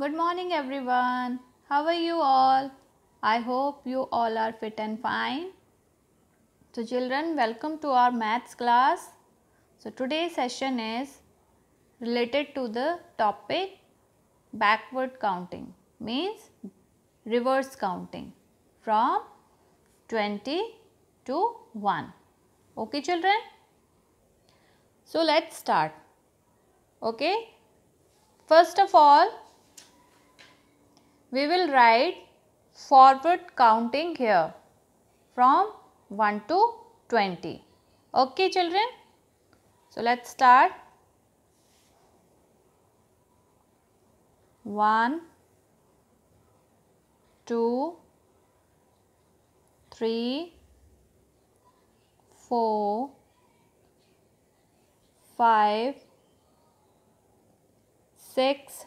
Good morning everyone. How are you all? I hope you all are fit and fine. So children, welcome to our maths class. So today's session is related to the topic backward counting means reverse counting from 20 to 1. Okay children? So let's start. Okay? First of all, we will write forward counting here from 1 to 20. Okay children? So, let us start. 1, 2, 3, 4, 5, 6,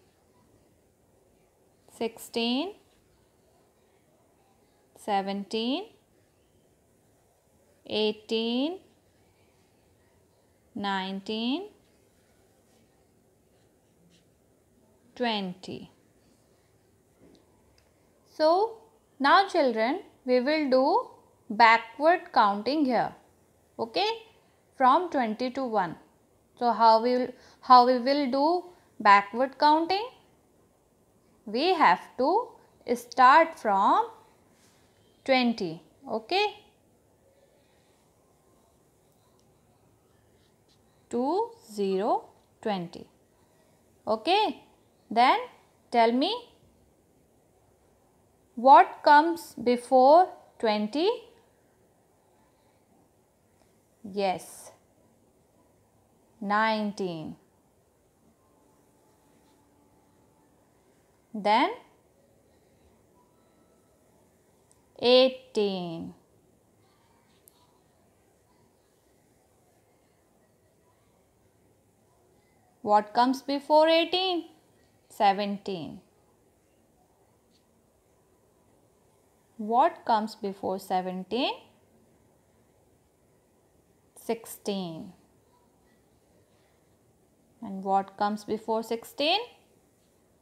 16, 17, 18, 19, 20. So, now children, we will do backward counting here. Okay? From 20 to 1. So, how we will, how we will do backward counting? we have to start from 20 okay Two zero twenty. okay then tell me what comes before 20 yes 19 then 18 what comes before 18 17 what comes before 17 16 and what comes before 16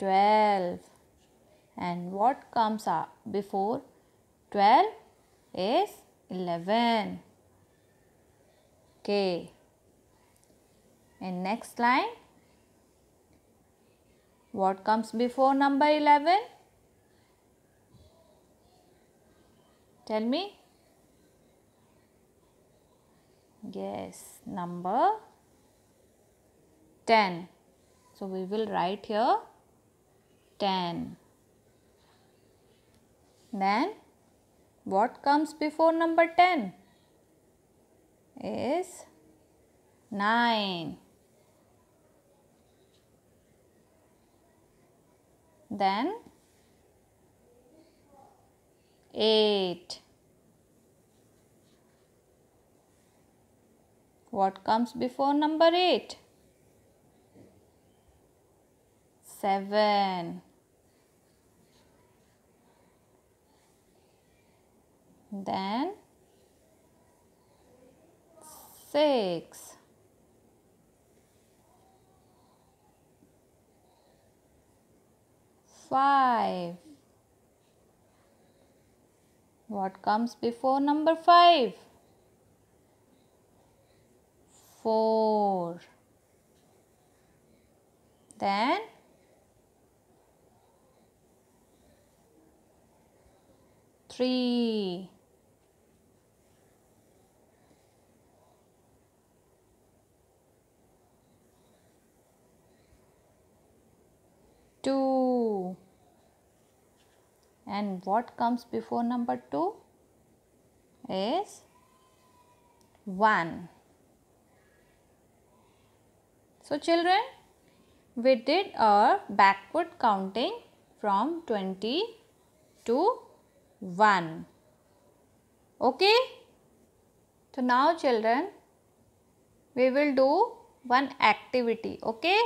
12 and what comes up before 12 is 11 okay and next line what comes before number 11 tell me yes number 10 so we will write here 10. Then what comes before number 10 is 9. Then 8. What comes before number 8? 7. then 6 5 what comes before number 5 4 then 3 2 and what comes before number 2 is 1 so children we did a backward counting from 20 to 1 okay so now children we will do one activity okay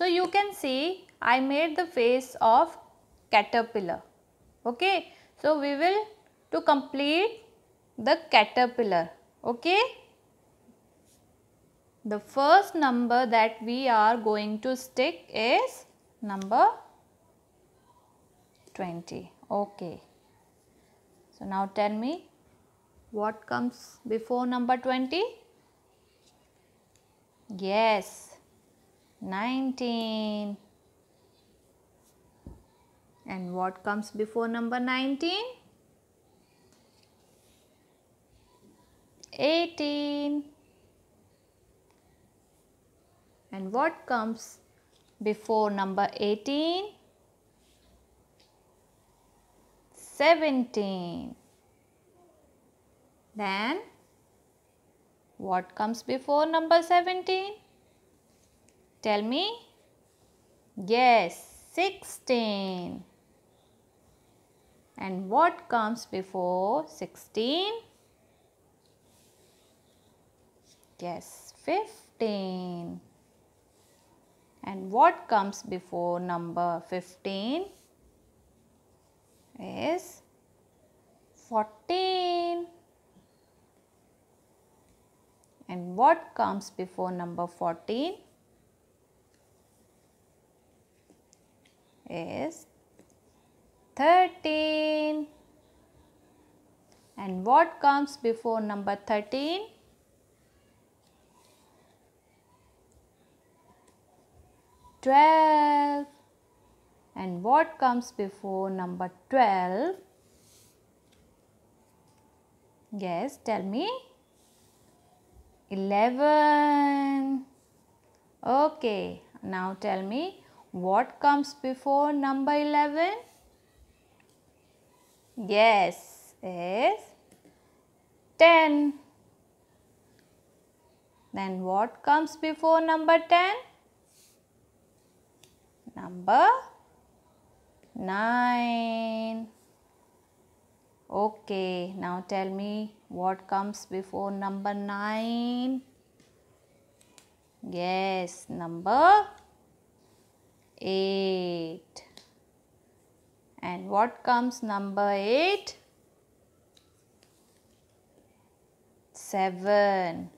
so you can see I made the face of caterpillar. Okay. So we will to complete the caterpillar. Okay. The first number that we are going to stick is number 20. Okay. So now tell me what comes before number 20? Yes, 19. And what comes before number 19? 18. And what comes before number 18? 17. Then what comes before number 17? Tell me. Yes, 16. And what comes before 16? Yes, 15. And what comes before number 15 is 14. And what comes before number 14? is 13. And what comes before number 13? Twelve. And what comes before number twelve? Yes, tell me. 11. Okay, now tell me what comes before number 11? Yes, is 10. Then what comes before number 10? Number 9. Okay, now tell me what comes before number 9? Yes, number 8. And what comes number 8? 7.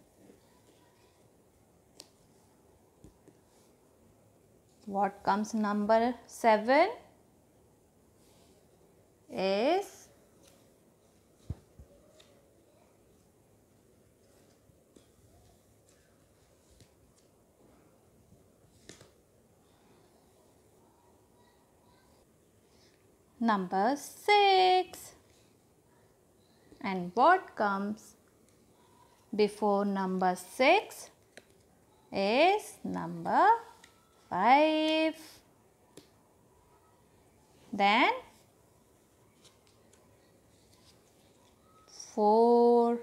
What comes number 7? Is number 6. And what comes before number 6 is number 5. Then 4.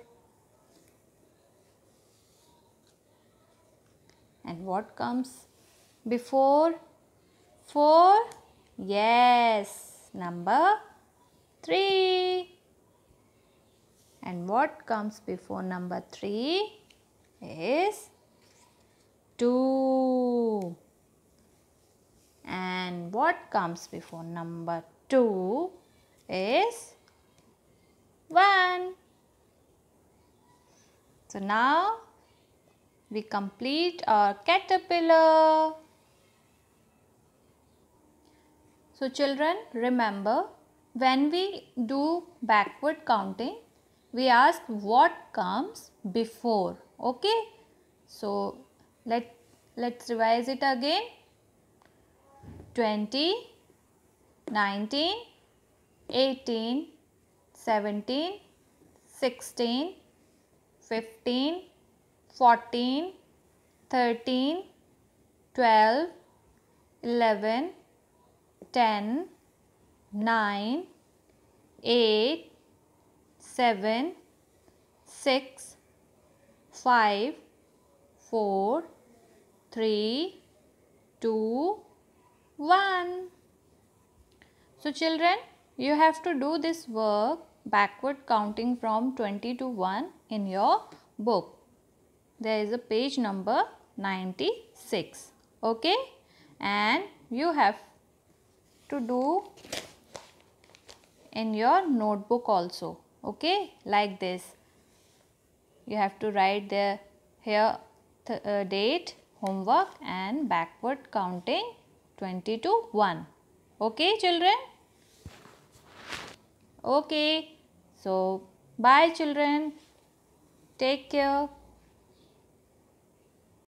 And what comes before 4? Yes number 3. And what comes before number 3 is 2. And what comes before number 2 is 1. So now we complete our caterpillar. So children remember when we do backward counting we ask what comes before okay so let let's revise it again 20 19 18 17 16 15 14 13 12 11 10, 9, 8, 7, 6, 5, 4, 3, 2, 1. So children, you have to do this work backward counting from 20 to 1 in your book. There is a page number 96. Okay? And you have to do in your notebook also okay like this you have to write the here th uh, date homework and backward counting 20 to 1 okay children okay so bye children take care